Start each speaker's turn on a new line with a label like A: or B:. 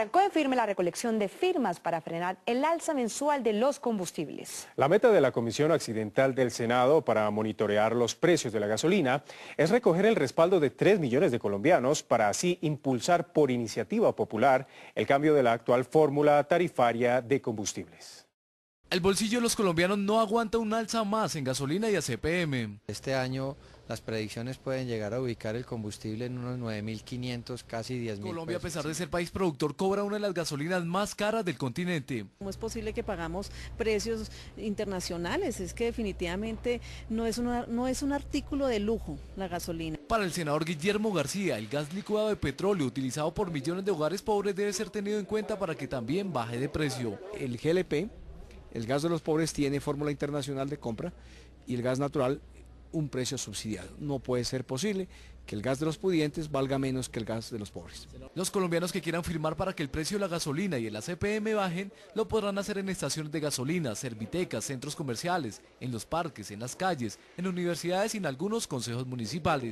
A: Arrancó firme la recolección de firmas para frenar el alza mensual de los combustibles.
B: La meta de la Comisión Accidental del Senado para monitorear los precios de la gasolina es recoger el respaldo de 3 millones de colombianos para así impulsar por iniciativa popular el cambio de la actual fórmula tarifaria de combustibles.
C: El bolsillo de los colombianos no aguanta un alza más en gasolina y ACPM. Este año las predicciones pueden llegar a ubicar el combustible en unos 9.500, casi 10.000. Colombia, a pesar de ser país
D: productor, cobra una de las gasolinas más caras del continente.
E: ¿Cómo es posible que pagamos precios internacionales? Es que definitivamente no es, no es un artículo de lujo la gasolina.
D: Para el senador Guillermo García, el gas licuado de petróleo utilizado por millones de hogares pobres debe ser tenido en cuenta para que también baje de precio. El GLP
F: el gas de los pobres tiene fórmula internacional de compra y el gas natural un precio subsidiado. No puede ser posible que el gas de los pudientes valga menos que el gas de los pobres.
D: Los colombianos que quieran firmar para que el precio de la gasolina y el ACPM bajen, lo podrán hacer en estaciones de gasolina, servitecas, centros comerciales, en los parques, en las calles, en universidades y en algunos consejos municipales.